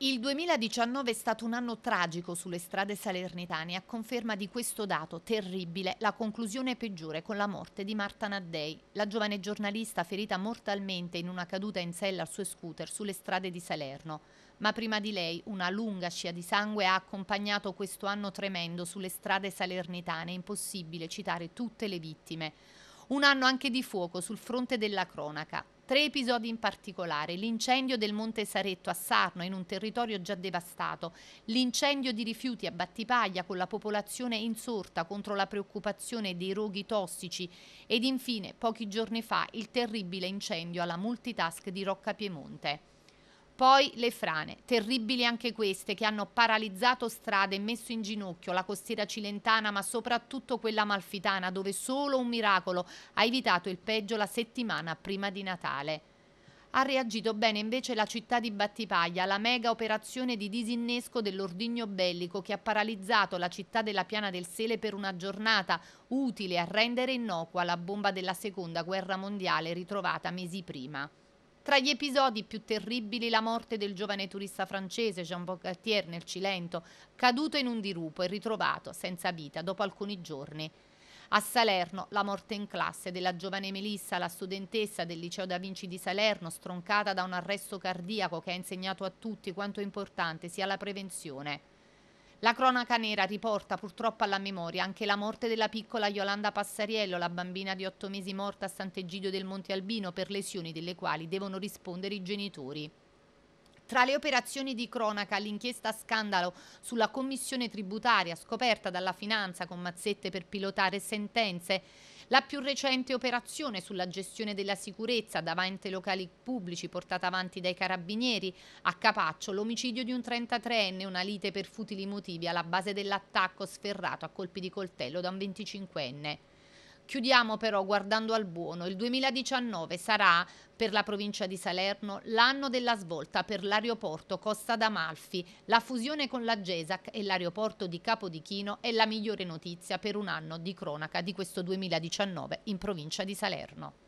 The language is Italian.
Il 2019 è stato un anno tragico sulle strade salernitane a conferma di questo dato terribile, la conclusione peggiore con la morte di Marta Naddei, la giovane giornalista ferita mortalmente in una caduta in sella al suo scooter sulle strade di Salerno. Ma prima di lei una lunga scia di sangue ha accompagnato questo anno tremendo sulle strade salernitane, impossibile citare tutte le vittime. Un anno anche di fuoco sul fronte della cronaca. Tre episodi in particolare, l'incendio del Monte Saretto a Sarno in un territorio già devastato, l'incendio di rifiuti a Battipaglia con la popolazione insorta contro la preoccupazione dei roghi tossici ed infine pochi giorni fa il terribile incendio alla multitask di Rocca Piemonte. Poi le frane, terribili anche queste, che hanno paralizzato strade e messo in ginocchio la costiera cilentana, ma soprattutto quella malfitana, dove solo un miracolo ha evitato il peggio la settimana prima di Natale. Ha reagito bene invece la città di Battipaglia la mega operazione di disinnesco dell'ordigno bellico che ha paralizzato la città della Piana del Sele per una giornata, utile a rendere innocua la bomba della seconda guerra mondiale ritrovata mesi prima. Tra gli episodi più terribili la morte del giovane turista francese Jean Bogattier nel Cilento, caduto in un dirupo e ritrovato senza vita dopo alcuni giorni. A Salerno la morte in classe della giovane Melissa, la studentessa del liceo Da Vinci di Salerno, stroncata da un arresto cardiaco che ha insegnato a tutti quanto importante sia la prevenzione. La cronaca nera riporta purtroppo alla memoria anche la morte della piccola Yolanda Passariello, la bambina di otto mesi morta a Sant'Egidio del Monte Albino per lesioni delle quali devono rispondere i genitori. Tra le operazioni di cronaca, l'inchiesta scandalo sulla commissione tributaria scoperta dalla finanza con mazzette per pilotare sentenze, la più recente operazione sulla gestione della sicurezza davanti ai locali pubblici portata avanti dai carabinieri, a Capaccio l'omicidio di un 33enne, una lite per futili motivi alla base dell'attacco sferrato a colpi di coltello da un 25enne. Chiudiamo però guardando al buono. Il 2019 sarà per la provincia di Salerno l'anno della svolta per l'aeroporto Costa d'Amalfi. La fusione con la GESAC e l'aeroporto di Capodichino è la migliore notizia per un anno di cronaca di questo 2019 in provincia di Salerno.